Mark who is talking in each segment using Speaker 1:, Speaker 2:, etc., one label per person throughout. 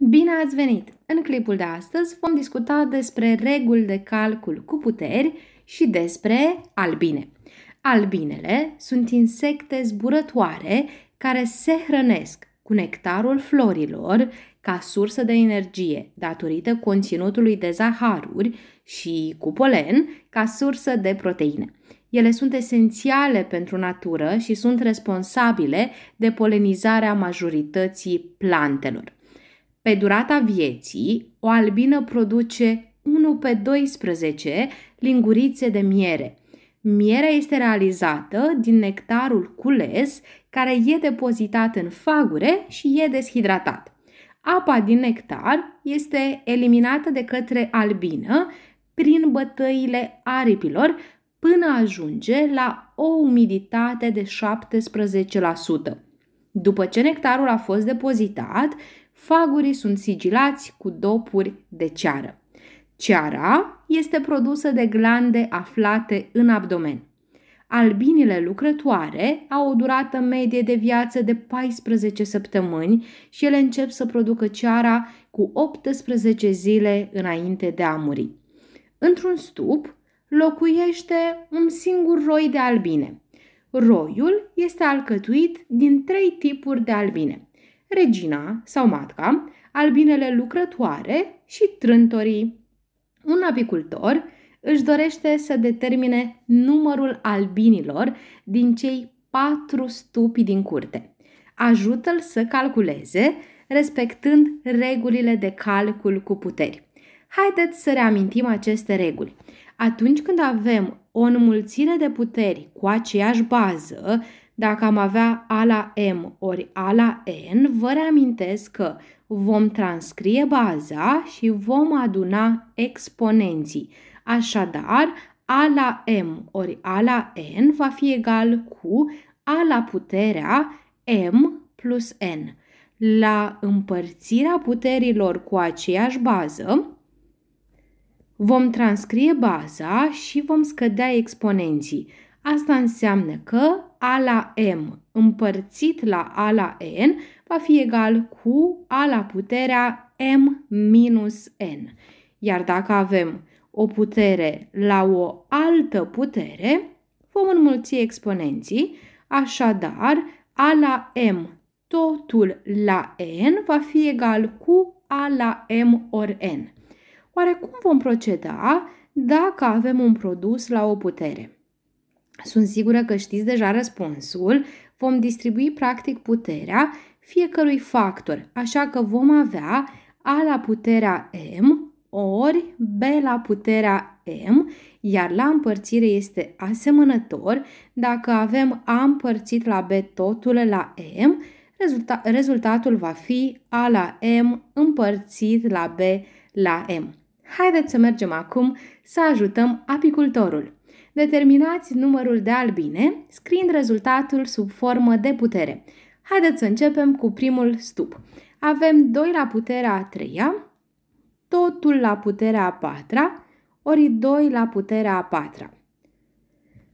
Speaker 1: Bine ați venit! În clipul de astăzi vom discuta despre reguli de calcul cu puteri și despre albine. Albinele sunt insecte zburătoare care se hrănesc cu nectarul florilor ca sursă de energie datorită conținutului de zaharuri și cu polen ca sursă de proteine. Ele sunt esențiale pentru natură și sunt responsabile de polenizarea majorității plantelor. Pe durata vieții, o albină produce 1 pe 12 lingurițe de miere. Mierea este realizată din nectarul cules, care e depozitat în fagure și e deshidratat. Apa din nectar este eliminată de către albină prin bătăile aripilor până ajunge la o umiditate de 17%. După ce nectarul a fost depozitat, Fagurii sunt sigilați cu dopuri de ceară. Ceara este produsă de glande aflate în abdomen. Albinile lucrătoare au o durată medie de viață de 14 săptămâni și ele încep să producă ceara cu 18 zile înainte de a muri. Într-un stup locuiește un singur roi de albine. Roiul este alcătuit din trei tipuri de albine regina sau matca, albinele lucrătoare și trântorii. Un apicultor își dorește să determine numărul albinilor din cei patru stupi din curte. Ajută-l să calculeze, respectând regulile de calcul cu puteri. Haideți să reamintim aceste reguli. Atunci când avem o înmulțire de puteri cu aceeași bază, dacă am avea A la M ori A la N, vă reamintesc că vom transcrie baza și vom aduna exponenții. Așadar, A la M ori A la N va fi egal cu A la puterea M plus N. La împărțirea puterilor cu aceeași bază, vom transcrie baza și vom scădea exponenții. Asta înseamnă că A la M împărțit la A la N va fi egal cu A la puterea M minus N. Iar dacă avem o putere la o altă putere, vom înmulți exponenții, așadar A la M totul la N va fi egal cu A la M ori N. Oare cum vom proceda dacă avem un produs la o putere? Sunt sigură că știți deja răspunsul. Vom distribui practic puterea fiecărui factor, așa că vom avea A la puterea M ori B la puterea M, iar la împărțire este asemănător. Dacă avem A împărțit la B totul la M, rezulta- rezultatul va fi A la M împărțit la B la M. Haideți să mergem acum să ajutăm apicultorul. Determinați numărul de albine, scriind rezultatul sub formă de putere. Haideți să începem cu primul stup. Avem 2 la puterea a 3 totul la puterea a 4 ori 2 la puterea a 4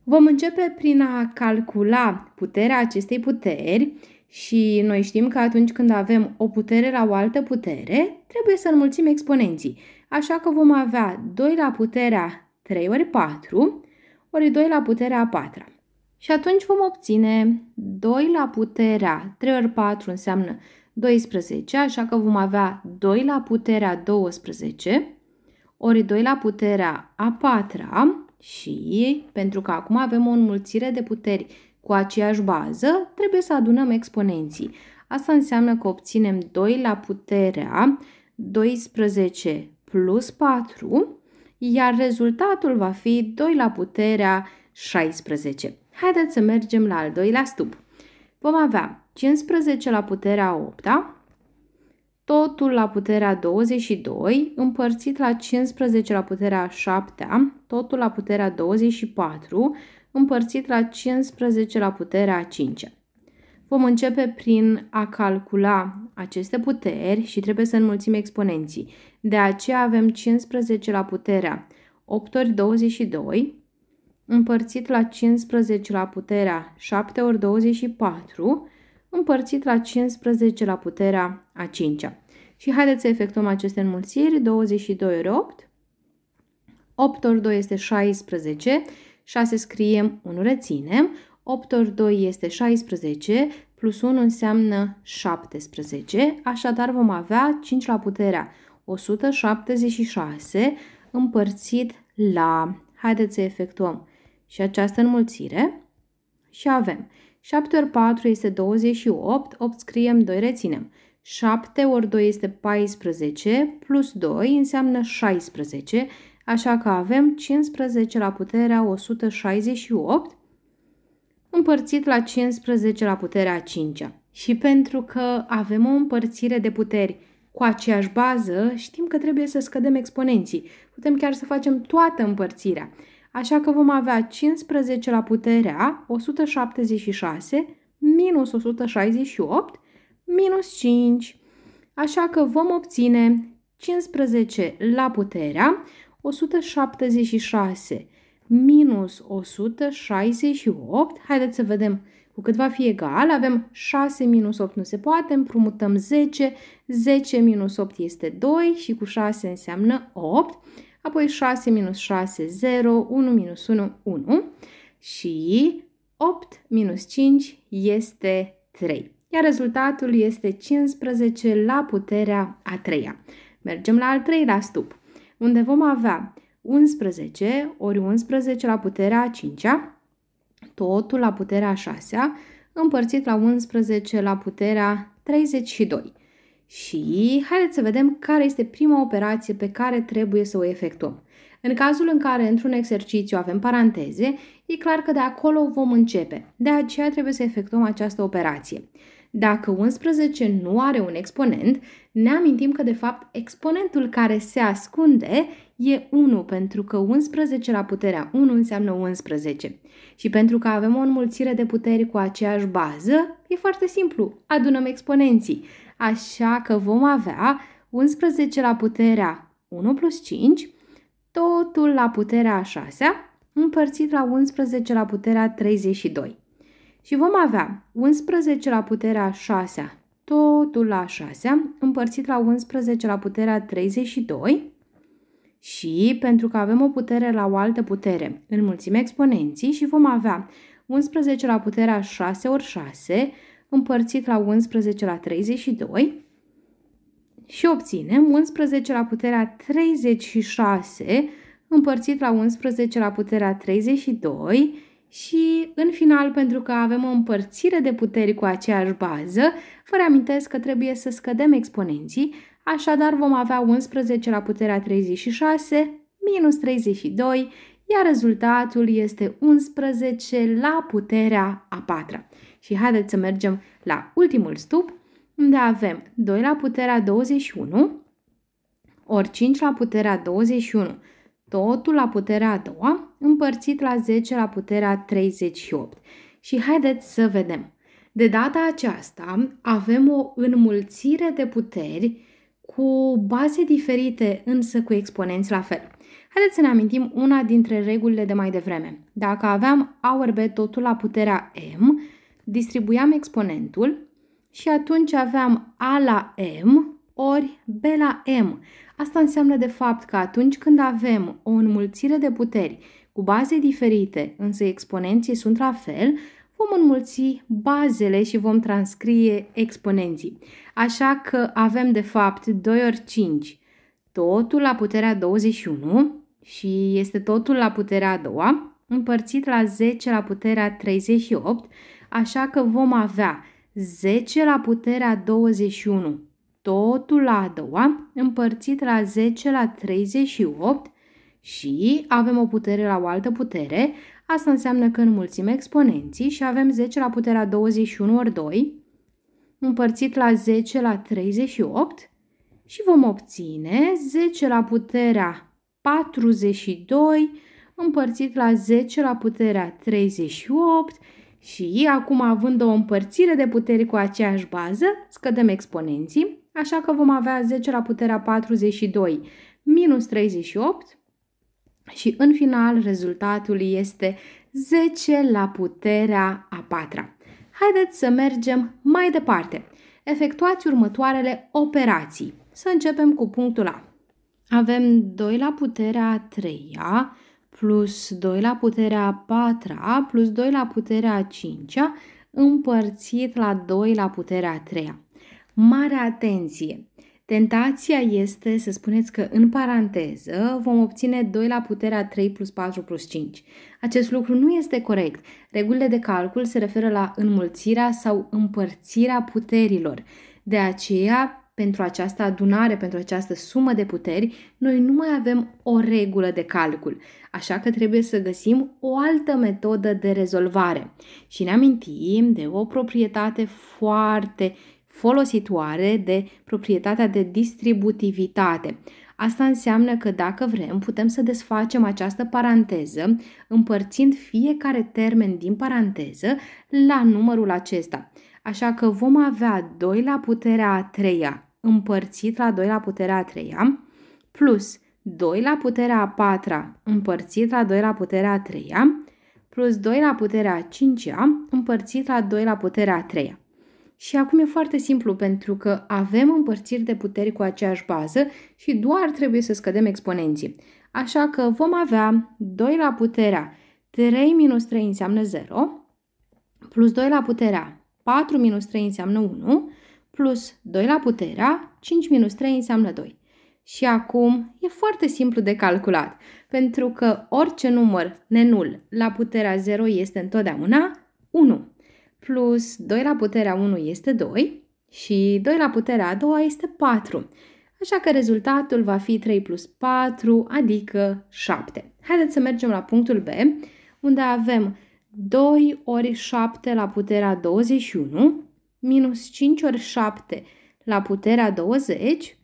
Speaker 1: Vom începe prin a calcula puterea acestei puteri și noi știm că atunci când avem o putere la o altă putere, trebuie să înmulțim exponenții. Așa că vom avea 2 la puterea 3 ori 4 ori 2 la puterea 4. Și atunci vom obține 2 la puterea 3 ori 4 înseamnă 12, așa că vom avea 2 la puterea 12 ori 2 la puterea a 4 și, pentru că acum avem o înmulțire de puteri cu aceeași bază, trebuie să adunăm exponenții. Asta înseamnă că obținem 2 la puterea 12 plus 4 iar rezultatul va fi 2 la puterea 16. Haideți să mergem la al doilea stup. Vom avea 15 la puterea 8, -a, totul la puterea 22 împărțit la 15 la puterea 7, -a, totul la puterea 24 împărțit la 15 la puterea 5. -a. Vom începe prin a calcula aceste puteri și trebuie să înmulțim exponenții. De aceea avem 15 la puterea 8 ori 22 împărțit la 15 la puterea 7 ori 24 împărțit la 15 la puterea a 5 -a. Și haideți să efectuăm aceste înmulțiri. 22 ori 8. 8 ori 2 este 16. 6 scriem, 1 reținem. 8 ori 2 este 16, plus 1 înseamnă 17, așadar vom avea 5 la puterea 176 împărțit la... Haideți să efectuăm și această înmulțire și avem 7 ori 4 este 28, 8 scriem, 2 reținem. 7 ori 2 este 14, plus 2 înseamnă 16, așa că avem 15 la puterea 168 împărțit la 15 la puterea 5 Și pentru că avem o împărțire de puteri cu aceeași bază, știm că trebuie să scădem exponenții. Putem chiar să facem toată împărțirea. Așa că vom avea 15 la puterea 176 minus 168 minus 5. Așa că vom obține 15 la puterea 176 minus 168. Haideți să vedem cu cât va fi egal. Avem 6 minus 8 nu se poate, împrumutăm 10, 10 minus 8 este 2 și cu 6 înseamnă 8. Apoi 6 minus 6, 0, 1 minus 1, 1 și 8 minus 5 este 3. Iar rezultatul este 15 la puterea a treia. Mergem la al treilea stup, unde vom avea 11 ori 11 la puterea 5 totul la puterea 6 împărțit la 11 la puterea 32. Și haideți să vedem care este prima operație pe care trebuie să o efectuăm. În cazul în care într-un exercițiu avem paranteze, e clar că de acolo vom începe. De aceea trebuie să efectuăm această operație. Dacă 11 nu are un exponent, ne amintim că de fapt exponentul care se ascunde e 1 pentru că 11 la puterea 1 înseamnă 11. Și pentru că avem o înmulțire de puteri cu aceeași bază, e foarte simplu, adunăm exponenții. Așa că vom avea 11 la puterea 1 plus 5, totul la puterea 6 împărțit la 11 la puterea 32. Și vom avea 11 la puterea 6 totul la 6 împărțit la 11 la puterea 32 și pentru că avem o putere la o altă putere. Înmulțim exponenții și vom avea 11 la puterea 6 ori 6 împărțit la 11 la 32 și obținem 11 la puterea 36 împărțit la 11 la puterea 32 și în final, pentru că avem o împărțire de puteri cu aceeași bază, vă reamintesc că trebuie să scădem exponenții Așadar vom avea 11 la puterea 36 minus 32, iar rezultatul este 11 la puterea a 4. Și haideți să mergem la ultimul stup, unde avem 2 la puterea 21 ori 5 la puterea 21, totul la puterea a doua, împărțit la 10 la puterea 38. Și haideți să vedem. De data aceasta avem o înmulțire de puteri cu baze diferite, însă cu exponenți la fel. Haideți să ne amintim una dintre regulile de mai devreme. Dacă aveam A ori B totul la puterea M, distribuiam exponentul și atunci aveam A la M ori B la M. Asta înseamnă de fapt că atunci când avem o înmulțire de puteri cu baze diferite, însă exponenții sunt la fel, vom înmulți bazele și vom transcrie exponenții. Așa că avem de fapt 2 ori 5, totul la puterea 21 și este totul la puterea a doua, împărțit la 10 la puterea 38, așa că vom avea 10 la puterea 21, totul la a doua, împărțit la 10 la 38 și avem o putere la o altă putere, Asta înseamnă că înmulțim exponenții și avem 10 la puterea 21 ori 2 împărțit la 10 la 38 și vom obține 10 la puterea 42 împărțit la 10 la puterea 38 și acum având o împărțire de puteri cu aceeași bază, scădem exponenții, așa că vom avea 10 la puterea 42 minus 38 și în final rezultatul este 10 la puterea a patra. Haideți să mergem mai departe. Efectuați următoarele operații. Să începem cu punctul A. Avem 2 la puterea a 3 plus 2 la puterea a 4 plus 2 la puterea a 5 împărțit la 2 la puterea a 3 Mare atenție! Tentația este să spuneți că în paranteză vom obține 2 la puterea 3 plus 4 plus 5. Acest lucru nu este corect. Regulile de calcul se referă la înmulțirea sau împărțirea puterilor. De aceea, pentru această adunare, pentru această sumă de puteri, noi nu mai avem o regulă de calcul, așa că trebuie să găsim o altă metodă de rezolvare. Și ne amintim de o proprietate foarte folositoare de proprietatea de distributivitate. Asta înseamnă că dacă vrem, putem să desfacem această paranteză împărțind fiecare termen din paranteză la numărul acesta. Așa că vom avea 2 la puterea a 3 împărțit la 2 la puterea a 3 plus 2 la puterea a 4 împărțit la 2 la puterea a 3 plus 2 la puterea a 5 împărțit la 2 la puterea a 3 și acum e foarte simplu pentru că avem împărțiri de puteri cu aceeași bază și doar trebuie să scădem exponenții. Așa că vom avea 2 la puterea 3 minus 3 înseamnă 0, plus 2 la puterea 4 minus 3 înseamnă 1, plus 2 la puterea 5 minus 3 înseamnă 2. Și acum e foarte simplu de calculat, pentru că orice număr nenul la puterea 0 este întotdeauna 1 plus 2 la puterea 1 este 2 și 2 la puterea a doua este 4. Așa că rezultatul va fi 3 plus 4, adică 7. Haideți să mergem la punctul B, unde avem 2 ori 7 la puterea 21 minus 5 ori 7 la puterea 20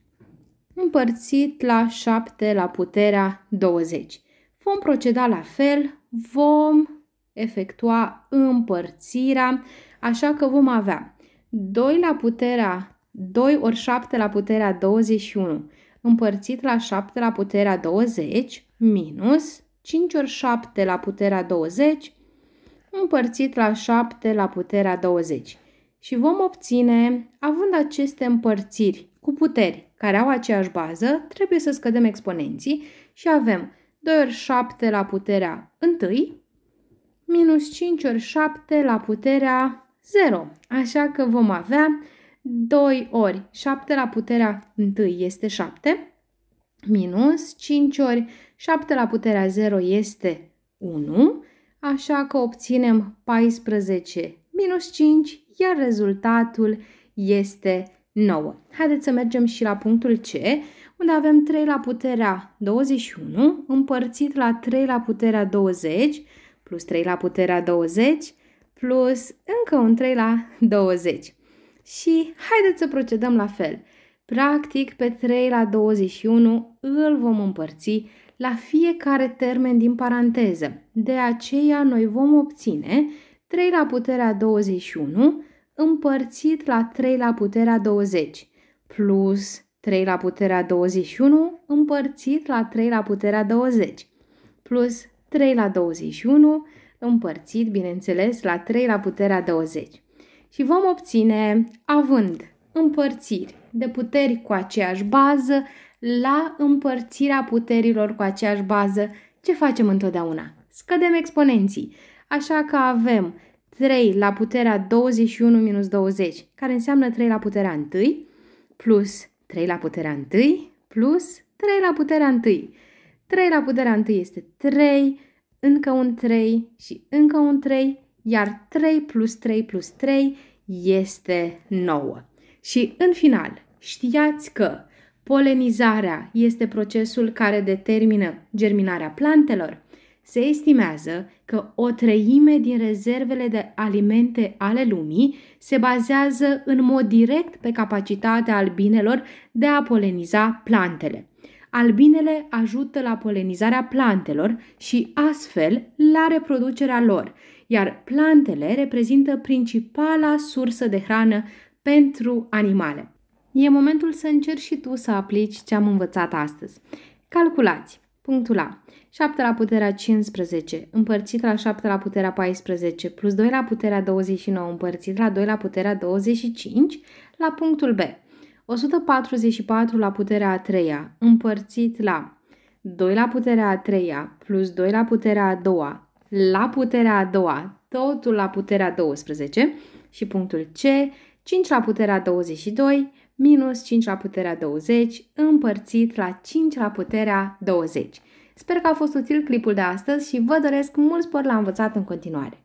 Speaker 1: împărțit la 7 la puterea 20. Vom proceda la fel, vom efectua împărțirea, așa că vom avea 2 la puterea 2 ori 7 la puterea 21 împărțit la 7 la puterea 20 minus 5 ori 7 la puterea 20 împărțit la 7 la puterea 20. Și vom obține, având aceste împărțiri cu puteri care au aceeași bază, trebuie să scădem exponenții și avem 2 ori 7 la puterea 1 minus 5 ori 7 la puterea 0. Așa că vom avea 2 ori 7 la puterea 1 este 7, minus 5 ori 7 la puterea 0 este 1, așa că obținem 14 minus 5, iar rezultatul este 9. Haideți să mergem și la punctul C, unde avem 3 la puterea 21 împărțit la 3 la puterea 20, plus 3 la puterea 20 plus încă un 3 la 20. Și haideți să procedăm la fel. Practic, pe 3 la 21 îl vom împărți la fiecare termen din paranteză. De aceea noi vom obține 3 la puterea 21 împărțit la 3 la puterea 20 plus 3 la puterea 21 împărțit la 3 la puterea 20 plus 3 la 21 împărțit, bineînțeles, la 3 la puterea 20. Și vom obține, având împărțiri de puteri cu aceeași bază, la împărțirea puterilor cu aceeași bază, ce facem întotdeauna? Scădem exponenții. Așa că avem 3 la puterea 21 minus 20, care înseamnă 3 la puterea 1, plus 3 la puterea 1, plus 3 la puterea 1. 3 la puterea 1 este 3, încă un 3 și încă un 3, iar 3 plus 3 plus 3 este 9. Și în final, știați că polenizarea este procesul care determină germinarea plantelor. Se estimează că o treime din rezervele de alimente ale lumii se bazează în mod direct pe capacitatea albinelor de a poleniza plantele. Albinele ajută la polenizarea plantelor și astfel la reproducerea lor, iar plantele reprezintă principala sursă de hrană pentru animale. E momentul să încerci și tu să aplici ce am învățat astăzi. Calculați. Punctul A. 7 la puterea 15 împărțit la 7 la puterea 14 plus 2 la puterea 29 împărțit la 2 la puterea 25 la punctul B. 144 la puterea a treia împărțit la 2 la puterea a treia plus 2 la puterea a doua la puterea a doua, totul la puterea 12 și punctul C, 5 la puterea 22 minus 5 la puterea 20 împărțit la 5 la puterea 20. Sper că a fost util clipul de astăzi și vă doresc mult spor la învățat în continuare.